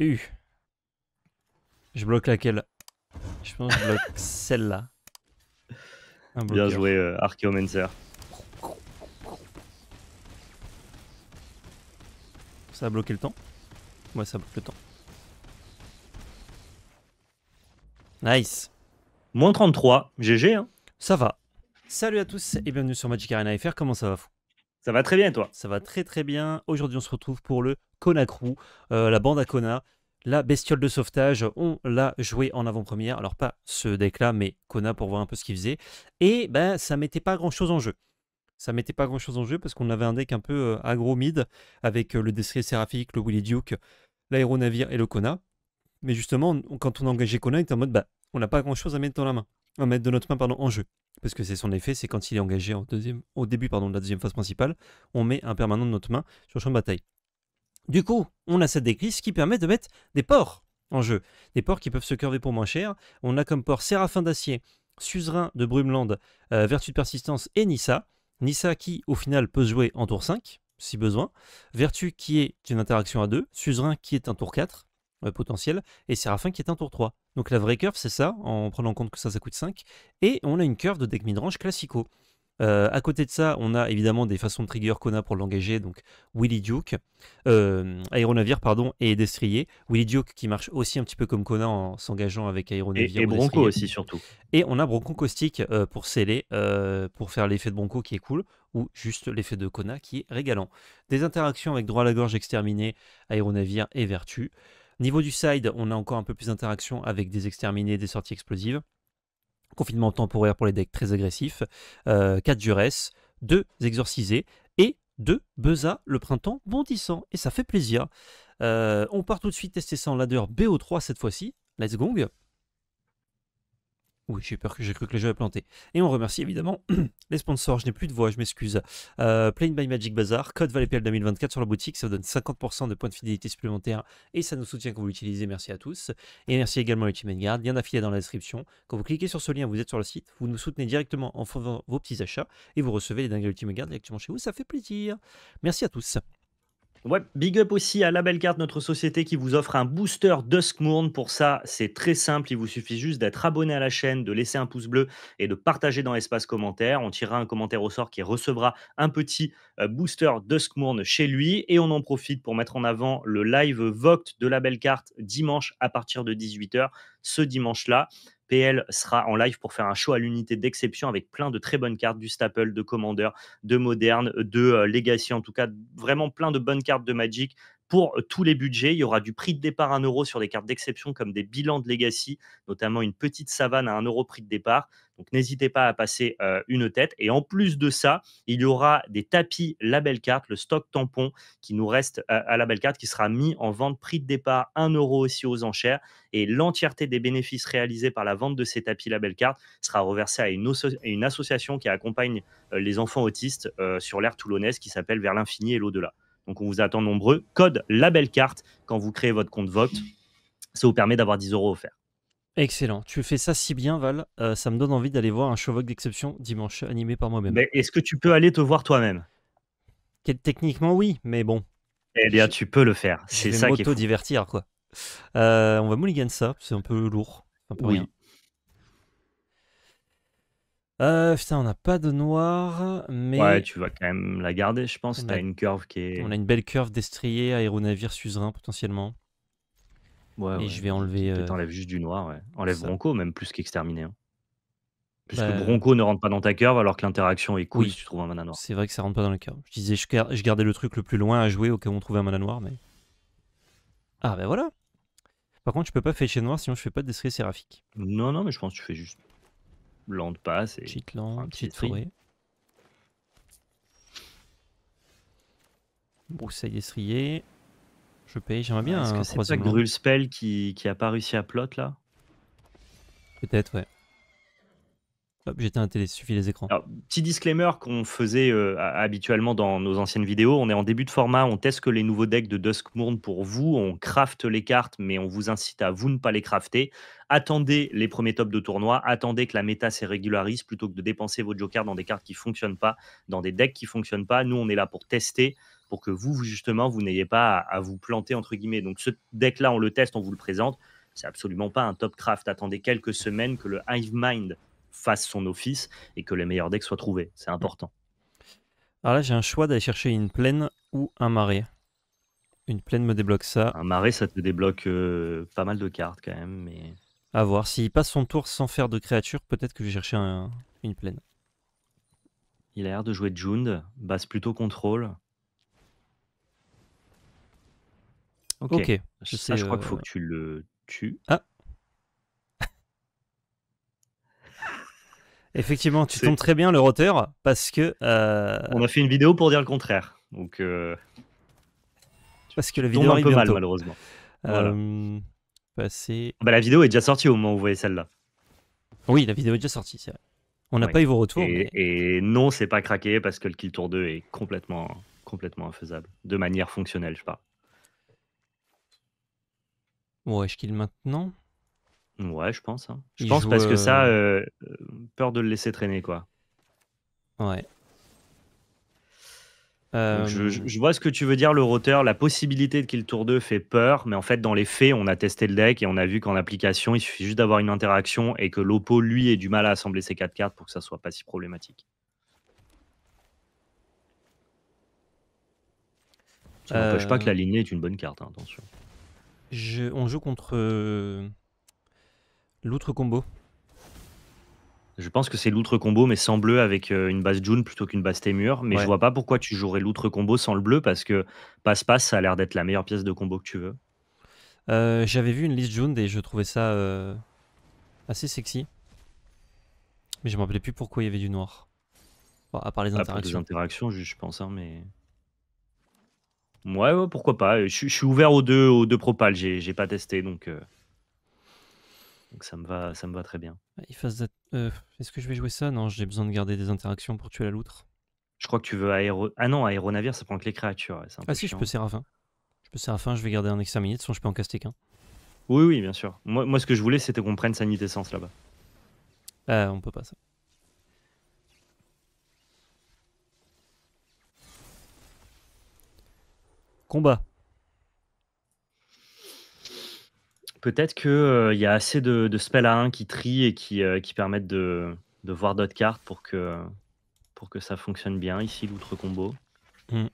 U. Je bloque laquelle Je pense que je bloque celle-là. Bien joué, euh, Ça a bloqué le temps Ouais, ça bloque le temps. Nice. Moins 33, GG. Hein. Ça va. Salut à tous et bienvenue sur Magic Arena FR. Comment ça va, fou Ça va très bien, toi Ça va très très bien. Aujourd'hui, on se retrouve pour le Crew, euh, la bande à Kona. La bestiole de sauvetage, on l'a joué en avant-première. Alors pas ce deck-là, mais Kona pour voir un peu ce qu'il faisait. Et ben ça mettait pas grand-chose en jeu ça mettait pas grand chose en jeu parce qu'on avait un deck un peu euh, agro mid avec euh, le Destrier Séraphique, le Willy Duke, l'aéronavire et le Kona. Mais justement, quand on a engagé Kona, il en mode bah, on n'a pas grand chose à mettre dans la main, à mettre de notre main pardon, en jeu. Parce que c'est son effet, c'est quand il est engagé en deuxième, au début pardon, de la deuxième phase principale, on met un permanent de notre main sur le champ de bataille. Du coup, on a cette déclisse qui permet de mettre des ports en jeu. Des ports qui peuvent se curver pour moins cher. On a comme port Séraphin d'Acier, Suzerain de Brumeland, euh, Vertu de Persistance et Nissa. Nissa qui, au final, peut se jouer en tour 5, si besoin. Vertu qui est une interaction à 2. Suzerain qui est un tour 4 euh, potentiel. Et Séraphin qui est un tour 3. Donc la vraie curve, c'est ça, en prenant en compte que ça, ça coûte 5. Et on a une curve de deck midrange classico. Euh, à côté de ça, on a évidemment des façons de trigger Kona pour l'engager, donc Willy Duke, euh, pardon, et Destrier. Willy Duke qui marche aussi un petit peu comme Kona en s'engageant avec Aéronavire. Et, Bronco aussi surtout. Et on a Bronco Caustique euh, pour sceller, euh, pour faire l'effet de Bronco qui est cool, ou juste l'effet de Kona qui est régalant. Des interactions avec droit à la gorge exterminé, Aéronavire et Vertu. Niveau du side, on a encore un peu plus d'interactions avec des exterminés, des sorties explosives. Confinement temporaire pour les decks très agressifs, 4 duresses. 2 Exorcisés et 2 Beza, le printemps bondissant. Et ça fait plaisir. Euh, on part tout de suite tester ça en ladder BO3 cette fois-ci. Let's go. Oui, j'ai peur que j'ai cru que le jeu a planté. Et on remercie évidemment les sponsors. Je n'ai plus de voix, je m'excuse. Euh, by Magic Bazaar, code valépiel 2024 sur la boutique. Ça vous donne 50% de points de fidélité supplémentaires et ça nous soutient quand vous l'utilisez. Merci à tous. Et merci également à Ultimate Guard, lien affilié dans la description. Quand vous cliquez sur ce lien, vous êtes sur le site. Vous nous soutenez directement en faisant vos petits achats et vous recevez les dingues Ultimate Guard directement chez vous. Ça fait plaisir. Merci à tous. Ouais, big up aussi à belle Carte, notre société qui vous offre un booster Duskmourne. Pour ça, c'est très simple. Il vous suffit juste d'être abonné à la chaîne, de laisser un pouce bleu et de partager dans l'espace commentaire. On tirera un commentaire au sort qui recevra un petit euh, Booster Duskmourne chez lui. Et on en profite pour mettre en avant le live Voct de la belle carte dimanche à partir de 18h. Ce dimanche-là, PL sera en live pour faire un show à l'unité d'exception avec plein de très bonnes cartes du Staple, de Commander, de Moderne, de euh, Legacy, en tout cas vraiment plein de bonnes cartes de Magic pour tous les budgets. Il y aura du prix de départ 1 euro sur des cartes d'exception comme des bilans de legacy, notamment une petite savane à 1 euro prix de départ. Donc n'hésitez pas à passer une tête. Et en plus de ça, il y aura des tapis label carte, le stock tampon qui nous reste à, la label carte, qui sera mis en vente prix de départ 1 euro aussi aux enchères. Et l'entièreté des bénéfices réalisés par la vente de ces tapis label carte sera reversée à une, association qui accompagne les enfants autistes sur l'ère toulonnaise qui s'appelle Vers l'infini et l'au-delà. Donc on vous attend nombreux. Code belle carte quand vous créez votre compte vote. Ça vous permet d'avoir 10 euros offerts. Excellent. Tu fais ça si bien, Val. Euh, ça me donne envie d'aller voir un Show d'exception dimanche animé par moi-même. Mais est-ce que tu peux aller te voir toi-même Techniquement, oui, mais bon. Eh bien, tu peux le faire. C'est ça qui est. divertir quoi. Euh, on va mouligan ça. C'est un peu lourd. Un peu Rien. Euh, putain, on n'a pas de noir, mais. Ouais, tu vas quand même la garder, je pense. On a... une curve qui est. On a une belle curve destrier, aéronavire, suzerain potentiellement. Ouais, Et je vais enlever. Euh, t'enlèves juste du noir, ouais. Enlève Bronco, même plus qu'exterminé. Hein. Puisque bah, Bronco ne rentre pas dans ta curve alors que l'interaction est cool si tu trouves un mana noir. C'est vrai que ça rentre pas dans le curve. Je disais, je gardais le truc le plus loin à jouer au cas où on trouvait un mana noir, mais. Ah, ben voilà! Par contre, je peux pas fêcher noir sinon je fais pas destrier séraphique. Non, non, mais je pense que tu fais juste land passe et petite land, enfin, petite forêt. Broussailles d'estrier. Je paye, j'aimerais bien. Est-ce que c'est pas Grulspell qui, qui a pas réussi à plot là Peut-être, ouais. J'étais j'éteins la télé, suffit les écrans. petit disclaimer qu'on faisait euh, habituellement dans nos anciennes vidéos, on est en début de format, on teste que les nouveaux decks de moon pour vous, on craft les cartes, mais on vous incite à vous ne pas les crafter. Attendez les premiers tops de tournoi, attendez que la méta se régularise plutôt que de dépenser vos jokers dans des cartes qui ne fonctionnent pas, dans des decks qui ne fonctionnent pas. Nous, on est là pour tester, pour que vous, justement, vous n'ayez pas à, vous planter, entre guillemets. Donc ce deck-là, on le teste, on vous le présente. C'est absolument pas un top craft. Attendez quelques semaines que le hive mind fasse son office et que les meilleurs decks soient trouvés. C'est important. Alors là, j'ai un choix d'aller chercher une plaine ou un marais. Une plaine me débloque ça. Un marais, ça te débloque euh, pas mal de cartes quand même. Mais... À voir. S'il passe son tour sans faire de créature, peut-être que je vais chercher une plaine. Il a l'air de jouer Jund, Basse plutôt contrôle. Ok. Ah, je je crois qu'il faut euh, que tu le tues. Ah, Effectivement, tu tombes très bien le roteur parce que. Euh, On a fait une vidéo pour dire le contraire. Donc. Euh, parce que la vidéo est un peu mal, malheureusement. Euh, ah bah, la vidéo est déjà sortie au moment où vous voyez celle-là. Oui, la vidéo est déjà sortie, c'est vrai. On n'a pas eu vos retours. Et, non, c'est pas craqué parce que le Kill Tour 2 est complètement, complètement infaisable. De manière fonctionnelle, je parle. Ouais, je kill maintenant. Ouais, je pense. Hein. Je pense parce que ça, euh, euh, peur de le laisser traîner, quoi. Ouais. Euh, je, vois ce que tu veux dire, le roteur. La possibilité de qu'il tour 2 fait peur, mais en fait, dans les faits, on a testé le deck et on a vu qu'en application, il suffit juste d'avoir une interaction et que l'Oppo, lui, ait du mal à assembler ses quatre cartes pour que ça soit pas si problématique. Ça n'empêche pas que la lignée est une bonne carte, hein, attention. on joue contre L'outre combo. Je pense que c'est l'outre combo, mais sans bleu, avec euh, une base June plutôt qu'une base Témur. Mais je vois pas pourquoi tu jouerais l'outre combo sans le bleu, parce que passe-passe, ça a l'air d'être la meilleure pièce de combo que tu veux. Euh, j'avais vu une liste June et je trouvais ça euh, assez sexy. Mais je me rappelais plus pourquoi il y avait du noir. à part les interactions. À part interactions, je pense, hein, mais. Ouais, pourquoi pas. Je, suis ouvert aux deux, aux deux j'ai pas testé donc. Donc ça me va, ça me va très bien. Euh, est-ce que je vais jouer ça Non, j'ai besoin de garder des interactions pour tuer la loutre. Je crois que tu veux aéro. Ah non, aéronavire, ça prend que les créatures. ah si, je peux à fin. Je peux fin. je vais garder un exterminate, sinon je peux en caster qu'un. Oui, oui, bien sûr. Moi, ce que je voulais, c'était qu'on prenne sa sens là-bas. Euh, on peut pas ça. Combat. Peut-être qu'il euh, y a assez de, spells à 1 qui trient et qui, euh, permettent de, voir d'autres cartes pour que, ça fonctionne bien ici, l'outre-combo. Mm.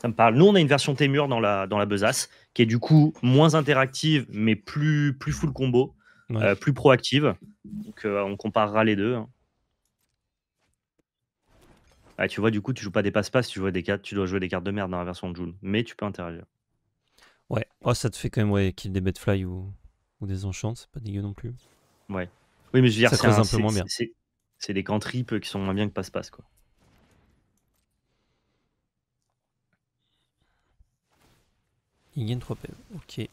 Ça me parle. Nous, on a une version Témur dans la, dans besace, qui est du coup moins interactive, mais plus, plus full combo, euh, plus proactive. Donc on comparera les deux. Hein. Ah, tu vois, du coup, tu joues pas des passe-passe, tu, des cartes, tu dois jouer des cartes de merde dans la version de June, mais tu peux interagir. Oh, ça te fait quand même, ouais, kill des Bedfly ou, ou des enchantes, c'est pas dégueu non plus. Ouais. Oui, mais je veux dire, c'est un, peu moins bien. C'est des cantrips qui sont moins bien que passe-passe, quoi. Il gagne 3 PV, ok.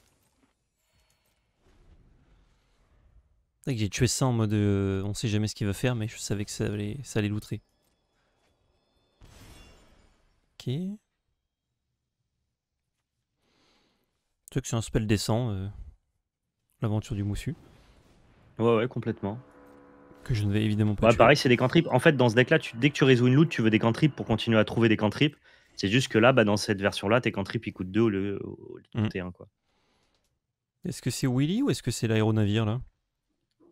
J'ai tué ça en mode euh, on sait jamais ce qu'il va faire, mais je savais que ça allait, ça allait loutrer. Ok. que c'est un spell descend euh, l'aventure du moussu. Ouais, ouais, complètement. Que je ne vais évidemment pas. pareil, c'est des cantrips. En fait, dans ce deck-là, tu, dès que tu résous une loot, tu veux des cantrips pour continuer à trouver des cantrips. C'est juste que là, bah, dans cette version-là, tes cantrips ils coûtent 2 au lieu 1. Mm. Quoi. Est-ce que c'est Willy ou est-ce que c'est l'aéronavire là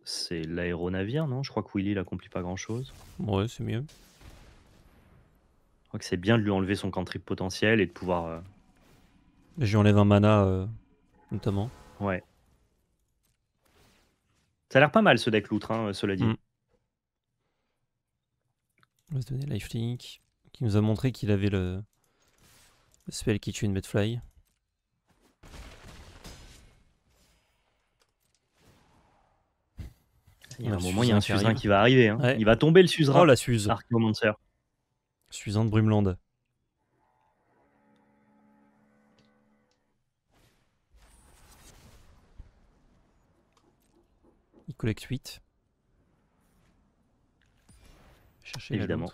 C'est l'aéronavire, non Je crois que Willy accomplit pas grand-chose. Ouais, c'est mieux. Je crois que c'est bien de lui enlever son cantrip potentiel et de pouvoir. Euh, J'enlève un mana, euh, notamment. Ouais. Ça a l'air pas mal ce deck loutre, hein, euh, cela dit. Mm. On va se donner Lifelink, qui nous a montré qu'il avait le... spell qui tue une Medfly. Il y a un, moment, il y a un qui va arriver. Hein. Il va tomber le Suzerain. Oh la Suze. Suzain de Brumeland. collecte 8. Chercher Évidemment.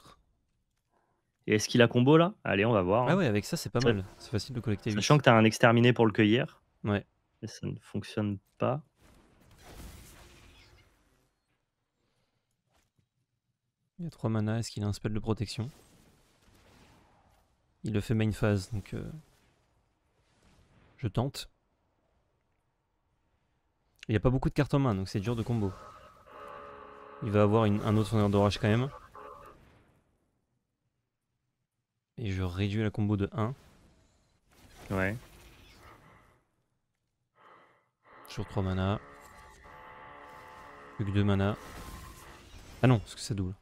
Et est-ce qu'il a combo là Allez, on va voir. Ah hein. ouais, avec ça, c'est pas mal. C'est facile de collecter 8. Sachant que t'as un exterminé pour le cueillir. Ouais. Et ça ne fonctionne pas. Il y a 3 mana. Est-ce qu'il a un spell de protection Il le fait main phase, donc. Euh, je tente. Il n'y a pas beaucoup de cartes en main, donc c'est dur de combo. Il va avoir un autre sonneur d'orage quand même. Et je réduis la combo de 1. Ouais. Toujours 3 mana. Plus que 2 mana. Ah non, parce que ça double.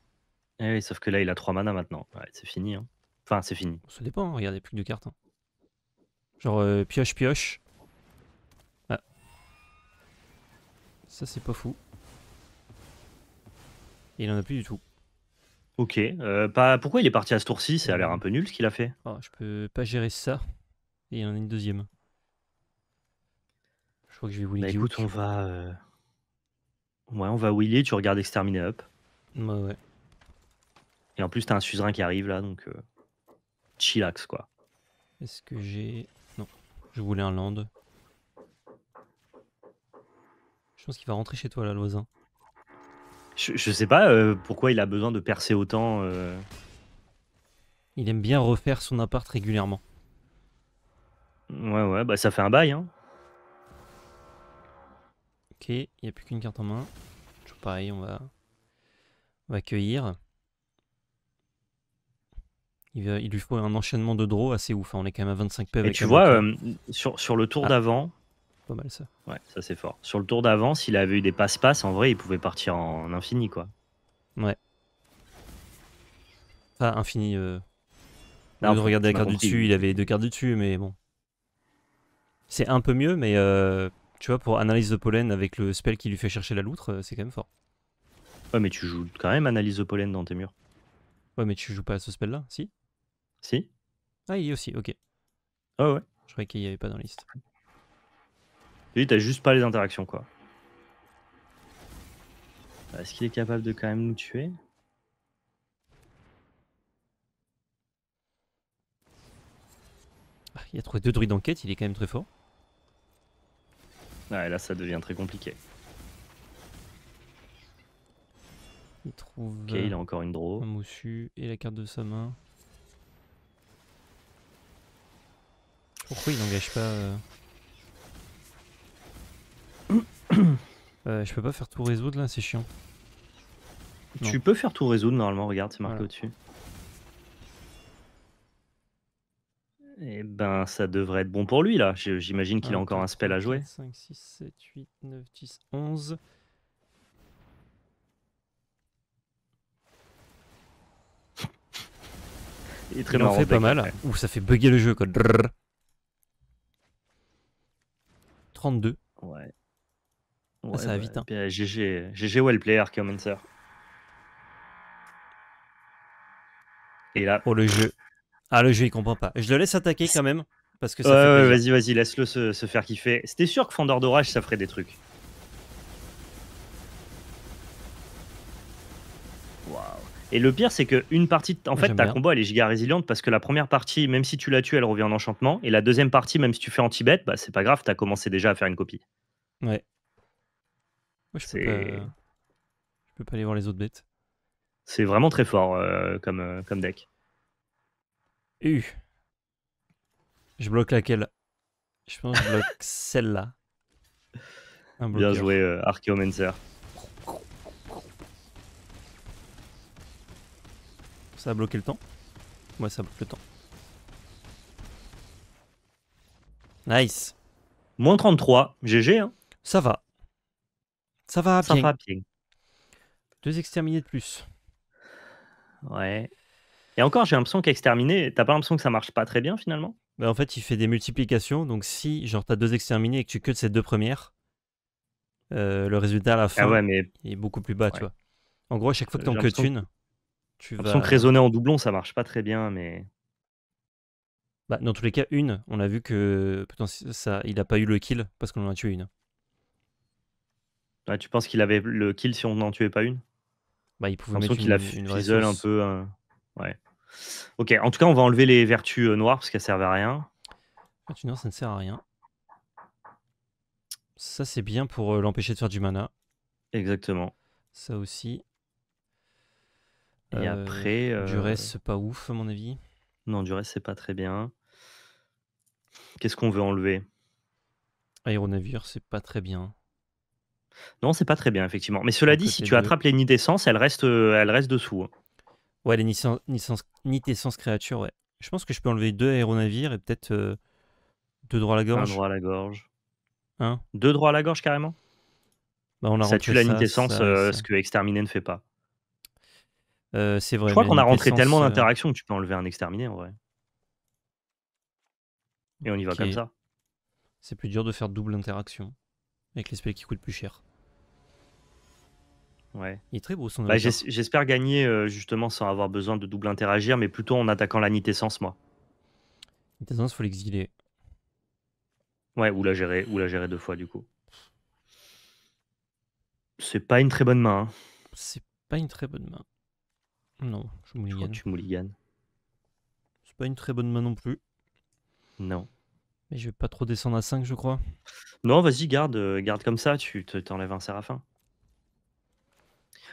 Eh oui, sauf que là, il a 3 mana maintenant. c'est fini. Hein. Enfin, c'est fini. Ça dépend, hein. regardez, plus que 2 cartes. Hein. Genre euh, pioche, pioche. Ça, c'est pas fou. Il en a plus du tout. Ok. Euh, pas... Pourquoi il est parti à ce tour-ci Ça a l'air un peu nul ce qu'il a fait. Ah, je peux pas gérer ça. Et il en a une deuxième. Je crois que je vais wheeler. Bah écoute, on va. Euh, ouais, on va wheeler. Tu regardes Exterminer Up. Ouais, ouais. Et en plus, t'as un suzerain qui arrive là, donc. Euh... Chillax, quoi. Est-ce que j'ai. Non. Je voulais un land. pense qu'il va rentrer chez toi, là, Loisin. Je, sais pas euh, pourquoi il a besoin de percer autant. Euh. Il aime bien refaire son appart régulièrement. Ouais, ouais, bah ça fait un bail. Hein. Ok, il n'y a plus qu'une carte en main. pareil, on va, on cueillir. Il, lui faut un enchaînement de draw, assez ouf. Hein. On est quand même à 25 p Et tu vois, euh, sur, le tour ah. d'avant, pas mal ça. Ouais, ça c'est fort. Sur le tour d'avance il avait eu des passe-passe, en vrai, il pouvait partir en infini, quoi. Ouais. Pas infini. Euh. Non, de regarder la carte du dessus, il avait deux cartes du dessus, mais bon. C'est un peu mieux, mais euh, tu vois, pour analyse de pollen avec le spell qui lui fait chercher la loutre, euh, c'est quand même fort. Ouais, mais tu joues quand même analyse de pollen dans tes murs. Ouais, mais tu joues pas à ce spell là, si Si. Ah, il y aussi, ok. Ah ouais. Je croyais qu'il n'y avait pas dans la liste. Lui, t'as juste pas les interactions, quoi. Est-ce qu'il est capable de quand même nous tuer ah, Il a trouvé deux druides d'enquête. il est quand même très fort. Ouais, ah, là, ça devient très compliqué. Il trouve. Ok, il a encore une draw. Un moussu et la carte de sa main. Pourquoi il n'engage pas. Euh, euh, je peux pas faire tout résoudre là, c'est chiant. Tu peux faire tout résoudre normalement, regarde, c'est marqué au-dessus. Et eh ben ça devrait être bon pour lui là. J'imagine qu'il a encore un spell à jouer. 5, 6, 7, 8, 9, 10, 11. Il très en fait pas mal. Ouh, ça fait bugger le jeu quoi. 32. Ouais ça va bah, vite. Hein. GG, GG Wellplay, Et là. Pour oh, le jeu. Ah, le jeu, il comprend pas. Je le laisse attaquer quand même. Parce que ça vas-y, vas-y, laisse-le se, faire kiffer. C'était sûr que Fandor d'Orage, ça ferait des trucs. Waouh. Et le pire, c'est que une partie. En fait, ta combo, elle est giga résiliente parce que la première partie, même si tu la tues, elle revient en enchantement. Et la deuxième partie, même si tu fais anti-bête, bah, c'est pas grave, t'as commencé déjà à faire une copie. Ouais je, peux pas... aller voir les autres bêtes. C'est vraiment très fort euh, euh, comme, deck. Je bloque laquelle Je pense que je bloque celle-là. Bien joué, euh, Ça a bloqué le temps Ouais, ça bloque le temps. Nice. Moins 33, GG. Hein. Ça va. Ça va Ça va bien. Deux exterminés de plus. Ouais. Et encore, j'ai l'impression qu'exterminé t'as pas l'impression que ça marche pas très bien finalement bah, En fait, il fait des multiplications. Donc si, genre, t'as deux exterminés et que tu cutes ces deux premières, euh, le résultat à la ah fin est beaucoup plus bas, tu vois. En gros, à chaque fois que euh, t'en cutes une, tu vas. l'impression que raisonner en doublon, ça marche pas très bien, mais. Bah, dans tous les cas, une, on a vu que ça, il a pas eu le kill parce qu'on en a tué une tu penses qu'il avait le kill si on n'en tuait pas une bah, il pouvait mettre qu'il a une, un peu. Euh, ouais. Ok, en tout cas, on va enlever les vertus euh, noires parce qu'elles servent à rien. vertus ah, ça ne sert à rien. Ça, c'est bien pour euh, l'empêcher de faire du mana. Exactement. Ça aussi. Et après. Du reste, c'est pas ouf, à mon avis. Non, du reste, c'est pas très bien. Qu'est-ce qu'on veut enlever Aéronavire, c'est pas très bien. Non, c'est pas très bien, effectivement. Mais cela dit, si tu attrapes les nids d'essence, elles restent, euh, elles restent dessous. Hein. Ouais, les nids d'essence créatures, ouais. Je pense que je peux enlever deux aéronavires et peut-être euh, deux droits à la gorge. Un droit à la gorge. Hein deux droits à la gorge, carrément bah, on a Ça tue la nid d'essence, euh, ce que exterminer ne fait pas. c'est vrai. Je crois qu'on a rentré tellement d'interactions que tu peux enlever un exterminé, en vrai. Et on y va comme ça. C'est plus dur de faire double interaction avec les spells qui coûtent plus cher. Il est très beau son bah, J'espère gagner euh, justement sans avoir besoin de double interagir, mais plutôt en attaquant la nitessence, moi. Nitessence, faut l'exiler. Ouais, ou la gérer, ou la gérer deux fois du coup. C'est pas une très bonne main. Hein. C'est pas une très bonne main. Non, je mouligane. tu C'est pas une très bonne main non plus. Non. Mais je vais pas trop descendre à 5, je crois. Non, vas-y, garde, euh, garde comme ça, tu t'enlèves un séraphin.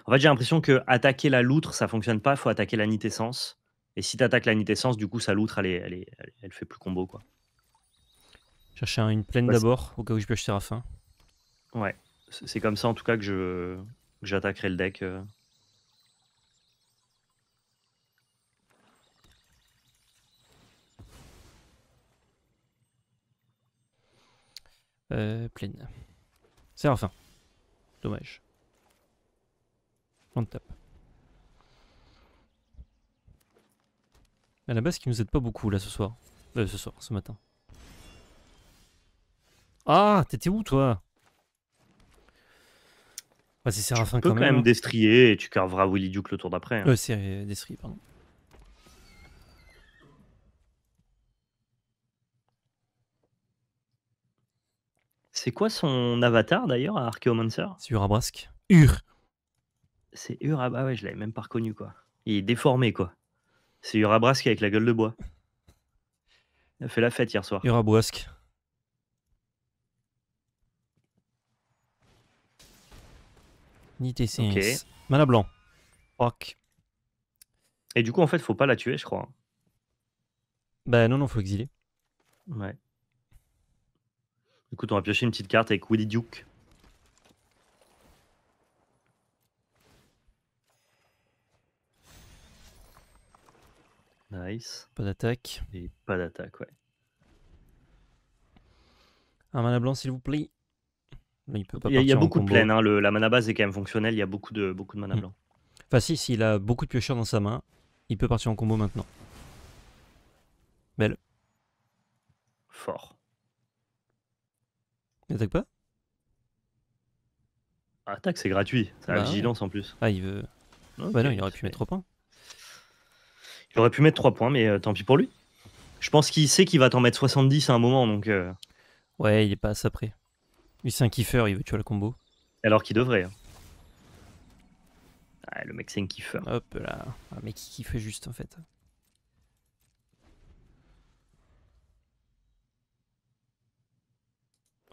En fait, j'ai l'impression que attaquer la loutre, ça fonctionne pas. Il faut attaquer la nitessence. Et si tu attaques la nitessence, du coup, sa loutre, elle, elle, fait plus combo. quoi. Chercher une plaine d'abord, au cas où je pioche Seraphim. Ouais, c'est comme ça en tout cas que je j'attaquerai le deck. Euh, euh plaine. enfin. Dommage. On de tape. À la base, qui nous aide pas beaucoup là ce soir. Euh, ce soir, ce matin. Ah, t'étais où toi Vas-y ah, C'est rafin quand même. Tu quand même hein. destrier et tu carveras Willy Duke le tour d'après. Hein. Euh, c'est euh, pardon. C'est quoi son avatar d'ailleurs à Archaeomancer Sur Urabrask. Ur. C'est Ah ouais, je l'avais même pas reconnu, quoi. Il est déformé, quoi. C'est Urabrasque avec la gueule de bois. Il a fait la fête hier soir. Urabrasque. Nité Ok. Mana blanc. Rock. Et du coup, en fait, faut pas la tuer, je crois. Ben non, non, faut exiler. Ouais. Écoute, on va piocher une petite carte avec Willy Duke. Nice. Pas d'attaque. Et pas d'attaque, ouais. Un mana blanc, s'il vous plaît. il peut pas y a, y a beaucoup de plaines. Hein, la mana base est quand même fonctionnelle. Il y a beaucoup de, beaucoup de mana hmm. blanc. Enfin, si, s'il a beaucoup de piocheurs dans sa main, il peut partir en combo maintenant. Belle. Fort. Il attaque pas Attaque, c'est gratuit. C'est bah la vigilance en plus. Ah, il veut. Non, bah non, il aurait pu mettre trop points. J'aurais aurait pu mettre 3 points, mais euh, tant pis pour lui. Je pense qu'il sait qu'il va t'en mettre 70 à un moment, donc. Euh. Ouais, il est pas à ça près. Lui, c'est un kiffeur, il veut tuer le combo. alors qu'il devrait. Hein. Ah, le mec, c'est un kiffeur. Hop là. Un mec qui kiffe juste en fait.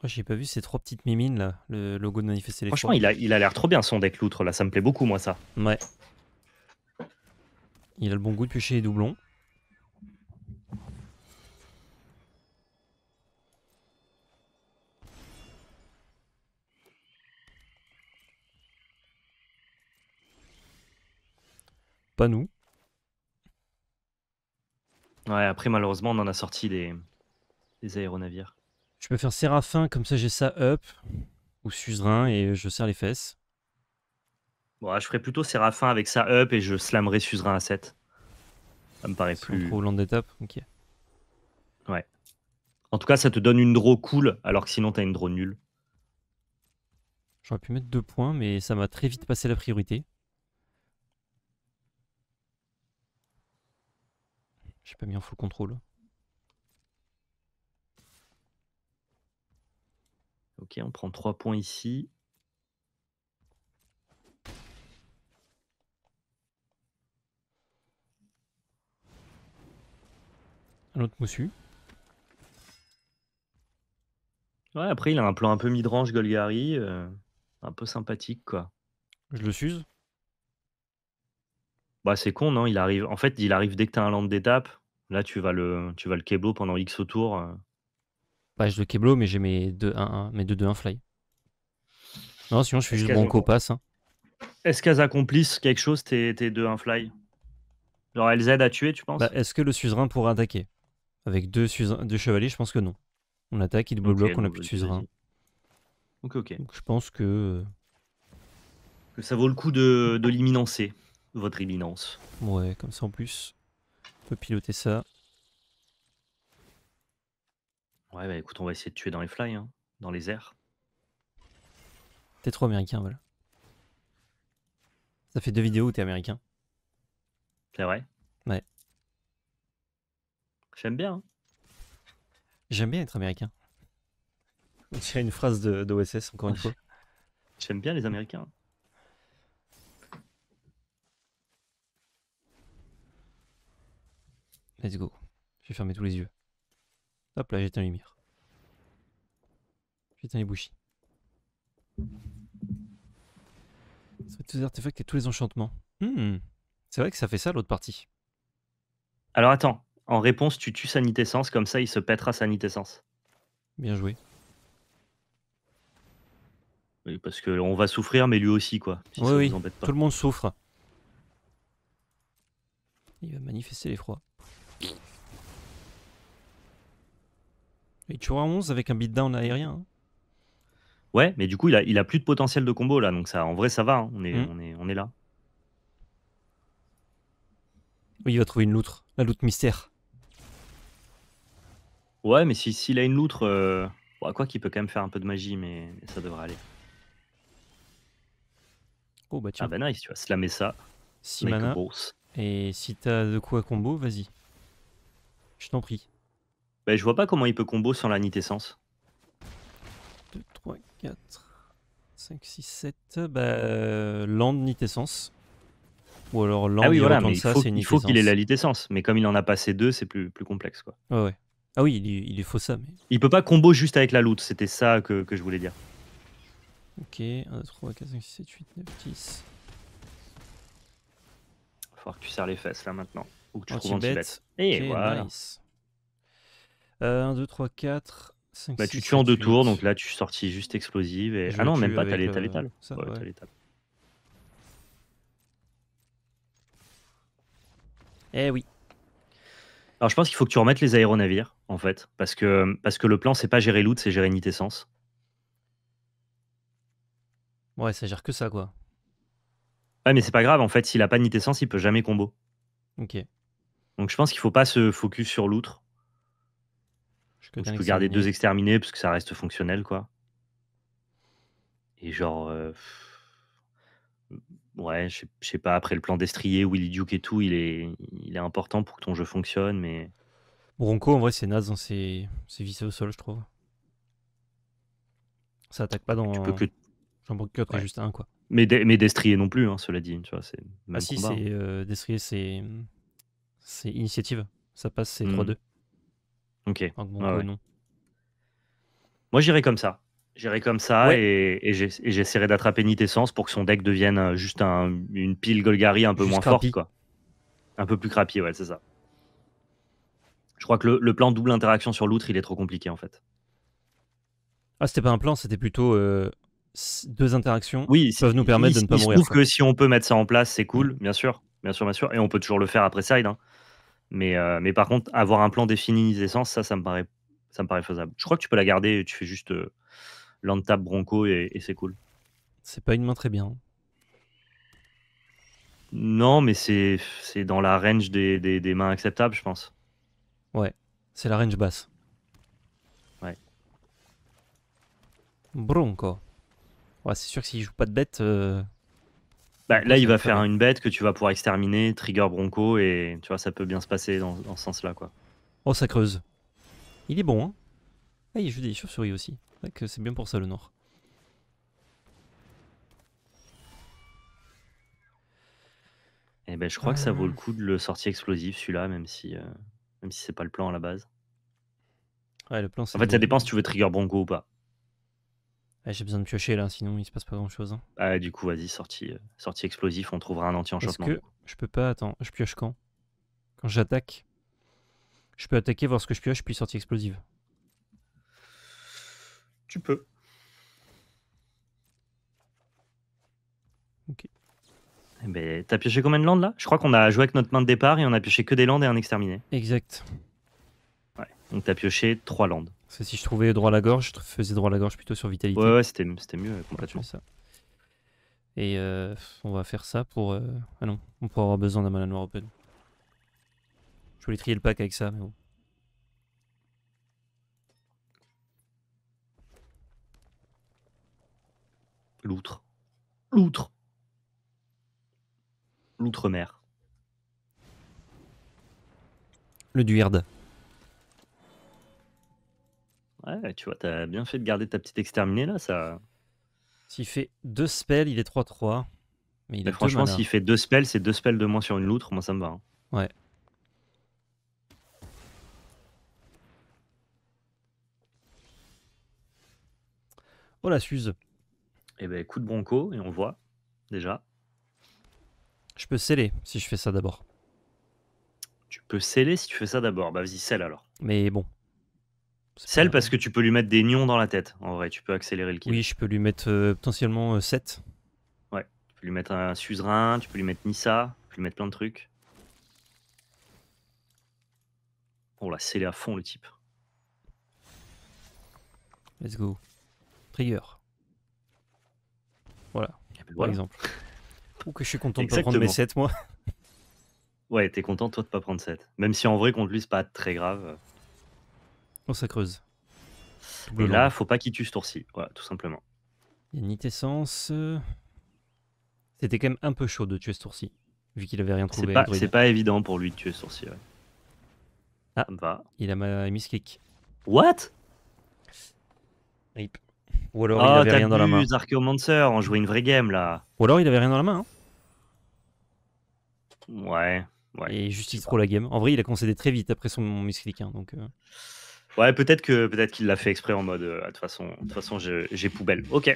Oh, j'ai pas vu ces trois petites mimines là, le logo de manifester les Franchement, il a il a l'air trop bien son deck loutre là, ça me plaît beaucoup, moi, ça. Ouais. Il a le bon goût de piocher les doublons. Pas nous. Ouais, après, malheureusement, on en a sorti des, des aéronavires. Je peux faire Séraphin, comme ça j'ai ça up, ou Suzerain, et je serre les fesses je ferai plutôt Séraphin avec sa up et je slammerais Suzerain à 7. Ça me paraît plus. Trop d'étape, ok. Ouais. En tout cas, ça te donne une draw cool, alors que sinon, t'as une draw nulle. J'aurais pu mettre deux points, mais ça m'a très vite passé la priorité. J'ai pas mis en full contrôle. Ok, on prend 3 points ici. moussu. Ouais, après, il a un plan un peu midrange, Golgari. Euh, un peu sympathique, quoi. Je le suze Bah, c'est con, non il arrive... En fait, il arrive dès que t'as un land d'étape. Là, tu vas le, tu vas le Keblo pendant X tours. tour. Euh. Bah, je le Keblo, mais j'ai mes 2-1-1, mes 2-2-1 fly. Non, sinon, je suis juste bon passe. Hein. Est-ce qu'elles accomplissent quelque chose, tes 2-1 fly Genre, elles aident à tuer, tu penses bah, Est-ce que le suzerain pourra attaquer avec deux, deux chevaliers, je pense que non. On attaque, il double bloc, on a plus de bah, suzerain. Ok, ok. Donc, je pense que. Euh, que ça vaut le coup de, l'imminencer, votre imminence. Ouais, comme ça en plus, on peut piloter ça. Ouais, bah écoute, on va essayer de tuer dans les fly, hein, dans les airs. T'es trop américain, voilà. Ça fait deux vidéos où t'es américain. C'est vrai Ouais. J'aime bien. Hein. J'aime bien être américain. C'est une phrase d'OSS, encore une fois. J'aime bien les américains. Let's go. Je vais fermer tous les yeux. Hop là, j'éteins la lumière. J'éteins les bougies. tous les artefacts et tous les enchantements. Hmm. C'est vrai que ça fait ça l'autre partie. Alors attends, en réponse, tu tues Essence, comme ça il se pètera Essence. Bien joué. Oui, parce qu'on va souffrir, mais lui aussi, quoi. oui, pas. tout le monde souffre. Il va manifester l'effroi. Et tu un 11 avec un beatdown aérien. Hein. Ouais, mais du coup, il a, plus de potentiel de combo là, donc ça, en vrai, ça va, hein. on, est, hmm. on, est, on est là. Oui, il va trouver une loutre, la loutre mystère. Ouais, mais s'il a une loutre, euh, quoi qu'il peut quand même faire un peu de magie, mais, ça devrait aller. Oh bah Ah bah nice, tu vois, slammer ça, 6 mana. Et si t'as de quoi combo, vas-y. Je t'en prie. Bah, je vois pas comment il peut combo sans la nitessence. 2, 3, 4, 5, 6, 7. Bah, land nitessence. Ou alors land, Ah oui, il mais faut, qu'il ait la nitessence, Mais comme il en a passé deux, c'est plus, plus complexe, quoi. Ouais, ouais. Ah oui, il est, il faux ça. Mais... Il peut pas combo juste avec la loot, c'était ça que, je voulais dire. Ok, 1, 2, 3, 4, 5, 6, 7, 8, 9, 10. Il faut que tu serres les fesses là maintenant. Ou que tu oh, trouves en bête Et voilà. 1, 2, 3, 4, 5, bah, 6, Tu tues en deux tours, donc là tu sortis juste explosive. Et... ah non, même pas, t'as l'étal. Euh, et eh oui. Alors je pense qu'il faut que tu remettes les aéronavires, en fait, parce que, parce que le plan, c'est pas gérer l'outre, c'est gérer nit essence. Ouais, ça gère que ça, quoi. Ouais, mais c'est pas grave, en fait, s'il a pas de essence, il peut jamais combo. Ok. Donc je pense qu'il faut pas se focus sur l'outre. Je, peux garder deux exterminés parce que ça reste fonctionnel, quoi. Et genre. Euh, ouais, je sais, pas, après le plan d'estrier, Willy Duke et tout, il est, il est important pour que ton jeu fonctionne, mais. Bronco, en vrai, c'est naze dans ses, ses au sol, je trouve. Ça attaque pas dans. Tu peux que. J'en que juste un, quoi. Mais, d'estrier non plus, hein, cela dit, ah si, c'est, hein. euh, d'estrier, c'est. C'est initiative. Ça passe, c'est 3-2. Hmm. Ok. non. Moi, j'irai comme ça. J'irai comme ça et, j'essaierai d'attraper Nitessence pour que son deck devienne euh, juste une pile Golgari un peu moins forte. Quoi. Un peu plus crappy, ouais, c'est ça. Je crois que le, plan double interaction sur l'outre, il est trop compliqué en fait. Ah, c'était pas un plan, c'était plutôt euh, deux interactions oui, qui peuvent nous permettre de ne pas mourir. Je trouve que si on peut mettre ça en place, c'est cool, mm. bien sûr, bien sûr, bien sûr. Et on peut toujours le faire après side. Hein. Mais, euh, mais par contre, avoir un plan défini sens ça, ça me paraît, ça me paraît faisable. Je crois que tu peux la garder, tu fais juste l'hand-tap Bronco et, c'est cool. C'est pas une main très bien. Non, mais c'est dans la range des, mains acceptables, je pense. Ouais, c'est la range basse. Ouais. Bronco. Ouais, c'est sûr que s'il joue pas de bête. Euh, bah, là, il va faire une bête que tu vas pouvoir exterminer, trigger Bronco, et tu vois, ça peut bien se passer dans, dans ce sens-là, quoi. Oh, ça creuse. Il est bon, hein ah, il joue des chauves-souris aussi. C'est bien pour ça le nord. Eh ben, je crois que ça vaut le ah. coup de le sortir explosif celui-là, même si, euh, même si c'est pas le plan à la base. Ouais, le plan. En fait, ça dépend si tu veux trigger Bronco ou pas. J'ai besoin de piocher là, sinon il se passe pas grand-chose. Hein. Ah, du coup, vas-y, sortie, euh, sortie explosif, on trouvera un anti-enchantement. Est-ce que je peux pas Attends, je pioche quand Quand j'attaque, je peux attaquer, voir ce que je pioche, puis sortie explosive. Tu peux. Ok. Eh ben, t'as pioché combien de landes là Je crois qu'on a joué avec notre main de départ et on a pioché que des landes et un exterminé. Exact. Ouais, donc t'as pioché trois landes. c'est si je trouvais droit à la gorge, je faisais droit à la gorge plutôt sur vitalité. Ouais, ouais, c'était, c'était mieux Ça. Et euh, on va faire ça pour. Euh... Ah non, on pourra avoir besoin d'un mana noir open. Je voulais trier le pack avec ça, L'outre. L'outre. L'outre-mer. Le Duird. Ouais, tu vois, t'as bien fait de garder ta petite exterminée là, ça. S'il fait deux spells, il est 3-3. Mais il franchement, s'il fait deux spells, c'est deux spells de moins sur une loutre, moi ça me va. Hein. Ouais. Oh la Suze. Et eh ben coup de bronco et on voit déjà. Je peux sceller si je fais ça d'abord. Tu peux sceller si tu fais ça d'abord. Bah vas-y, scelle alors. Mais bon. Scelle parce que tu peux lui mettre des nions dans la tête. En vrai, tu peux accélérer le kill. Oui, je peux lui mettre euh, potentiellement 7. Euh, ouais, tu peux lui mettre un suzerain, tu peux lui mettre Nissa, tu peux lui mettre plein de trucs. On l'a scellé à fond le type. Let's go. Trigger. Voilà, par exemple. Ou que je suis content de ne pas prendre mes 7 moi. ouais, t'es content toi de pas prendre 7. Même si en vrai contre lui c'est pas très grave. On oh, ça creuse. Et là, faut pas qu'il tue ce tour-ci, voilà, tout simplement. Il y a essence. C'était quand même un peu chaud de tuer ce tour-ci, vu qu'il avait rien trouvé. C'est pas, évident pour lui de tuer ce tour-ci, ouais. Ah, va. il a mis kick. What Rip. Ou alors il ah, avait rien dans la main. Archeomancer on jouait une vraie game là. Ou alors il avait rien dans la main. Hein. Ouais, ouais. Et juste trop la game. En vrai, il a concédé très vite après son misclick. Hein, donc. Euh. Ouais, peut-être que peut-être qu'il l'a fait exprès en mode. Euh, de toute façon, de toute façon, j'ai poubelle. Ok.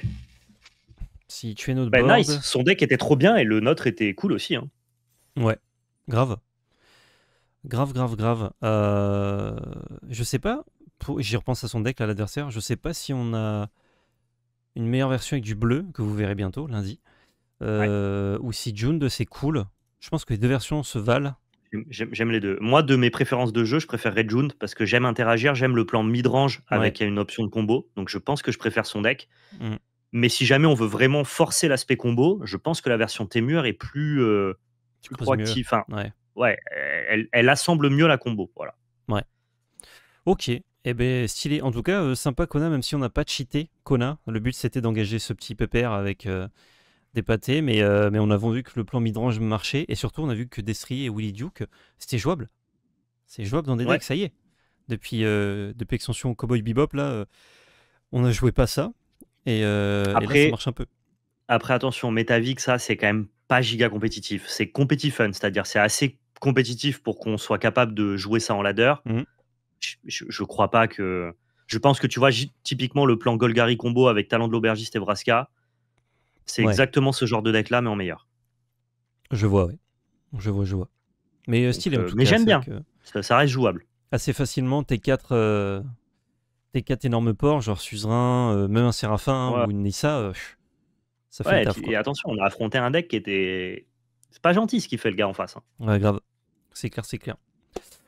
Si tu es notre bah, nice. Son deck était trop bien et le nôtre était cool aussi. Hein. Ouais, grave. Grave, grave, grave. Euh, je sais pas. J'y repense à son deck, à l'adversaire. Je sais pas si on a une meilleure version avec du bleu, que vous verrez bientôt, lundi. Euh, ou si June de c'est cool. Je pense que les deux versions se valent. J'aime les deux. Moi, de mes préférences de jeu, je préférerais June parce que j'aime interagir, j'aime le plan mid-range avec une option de combo. Donc, je pense que je préfère son deck. Mm. Mais si jamais on veut vraiment forcer l'aspect combo, je pense que la version Temur est plus, euh, proactive. elle, assemble mieux la combo. Voilà. Ouais. Ok. Eh ben stylé. En tout cas, euh, sympa Kona, même si on n'a pas cheaté Kona. Le but c'était d'engager ce petit pépère avec euh, des pâtés, mais, euh, mais on a vu que le plan midrange marchait. Et surtout, on a vu que Destry et Willy Duke, c'était jouable. C'est jouable dans des decks, ça y est. Depuis, depuis extension Cowboy Bebop, là, on n'a joué pas ça. Et, après, ça marche un peu. Après, attention, Metavic, ça, c'est quand même pas giga compétitif. C'est compétitif fun, c'est-à-dire c'est assez compétitif pour qu'on soit capable de jouer ça en ladder. Mhm je, crois pas que. Je pense que tu vois, typiquement, le plan Golgari combo avec Talent de l'Aubergiste et Vraska, c'est exactement ce genre de deck-là, mais en meilleur. Je vois, oui. Je vois, je vois. Mais euh, style, euh, Mais j'aime bien. Ça, reste jouable. Assez facilement, tes 4 euh, tes quatre énormes ports, genre Suzerain, même un Séraphin ou une Nissa, ça fait Et attention, on a affronté un deck qui était. C'est pas gentil ce qu'il fait le gars en face. Hein. grave. C'est clair, c'est clair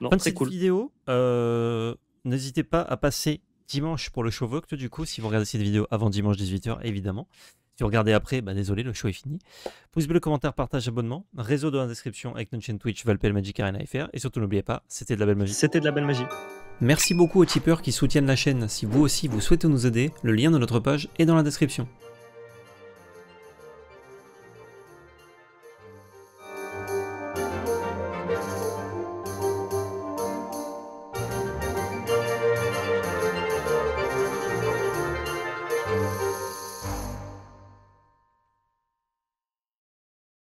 fin de cette vidéo. Euh, n'hésitez pas à passer dimanche pour le show Vogt, du coup, si vous regardez cette vidéo avant dimanche 18h, évidemment. Si vous regardez après, bah, désolé, le show est fini. Pouce bleu, commentaire, partage, abonnement. Réseau dans la description avec notre chaîne Twitch, Valpel Magic Arena FR. Et surtout, n'oubliez pas, c'était de la belle magie. C'était de la belle magie. Merci beaucoup aux tipeurs qui soutiennent la chaîne. Si vous aussi vous souhaitez nous aider, le lien de notre page est dans la description.